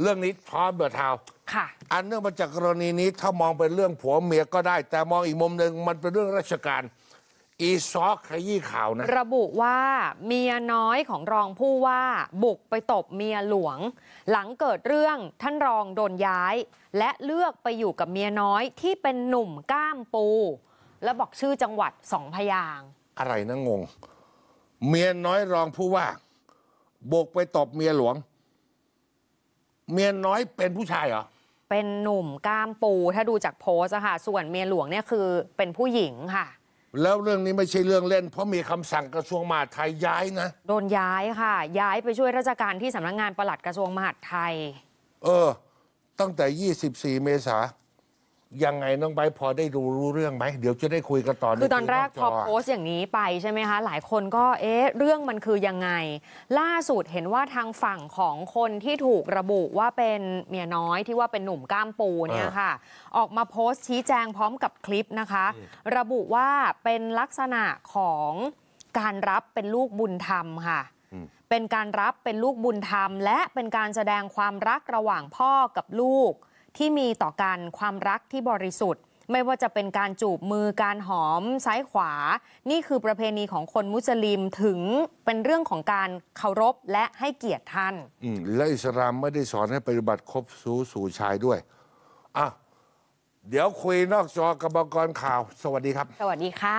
เรื่องนี้พร้อมเบืดเทาค่ะ อันเนื่องมาจากกรณีนี้ถ้ามองเป็นเรื่องผัวเมียก็ได้ แต่มองอีกมุมหนึ่งมันเป็นเรื่องราชการ อีซอขยี้ข่าวนะ ระบุว่าเมียน้อยของรองผู้ว่าบุกไปตบเมียหลวง หลังเกิดเรื่องท่านรองโดนย้าย และเลือกไปอยู่กับเมียน้อยที่เป็นหนุ่มก้ามปู และบอกชื่อจังหวัดสองพยาง อะไรนะงงเมียน้อยรองผู้ว่า บุกไปตบเมียหลวงเมียน้อยเป็นผู้ชายเหรอ เป็นหนุ่มกล้ามปูถ้าดูจากโพสอะค่ะส่วนเมียหลวงเนี่ยคือเป็นผู้หญิงค่ะ แล้วเรื่องนี้ไม่ใช่เรื่องเล่น เพราะมีคำสั่งกระทรวงมหาดไทยย้ายนะ โดนย้ายค่ะ ย้ายไปช่วยราชการที่สำนักงานปลัดกระทรวงมหาดไทย เออ ตั้งแต่ 24 เมษายังไงน้องไบพอได้ดูรู้เรื่องไหมเดี๋ยวจะได้คุยกันต่อคือตอนแรกพอโพสต์อย่างนี้ไปใช่ไหมคะหลายคนก็เอ๊ะเรื่องมันคือยังไง ล่าสุดเห็นว่าทางฝั่งของคนที่ถูกระบุว่าเป็นเมียน้อยที่ว่าเป็นหนุ่มก้ามปูเนี่ยค่ะออกมาโพสต์ชี้แจงพร้อมกับคลิปนะคะ ระบุว่าเป็นลักษณะของการรับเป็นลูกบุญธรรมค่ะเป็นการรับเป็นลูกบุญธรรม และเป็นการแสดงความรักระหว่างพ่อกับลูกที่มีต่อกันความรักที่บริสุทธิ์ ไม่ว่าจะเป็นการจูบมือการหอม ซ้ายขวา นี่คือประเพณีของคนมุสลิมถึงเป็นเรื่องของการเคารพและให้เกียรติท่าน อืมและอิสลามไม่ได้สอนให้ปฏิบัติคบสู่สู่ชายด้วยอ่ะเดี๋ยวคุยนอกจอกับบกรข่าว สวัสดีครับ สวัสดีค่ะ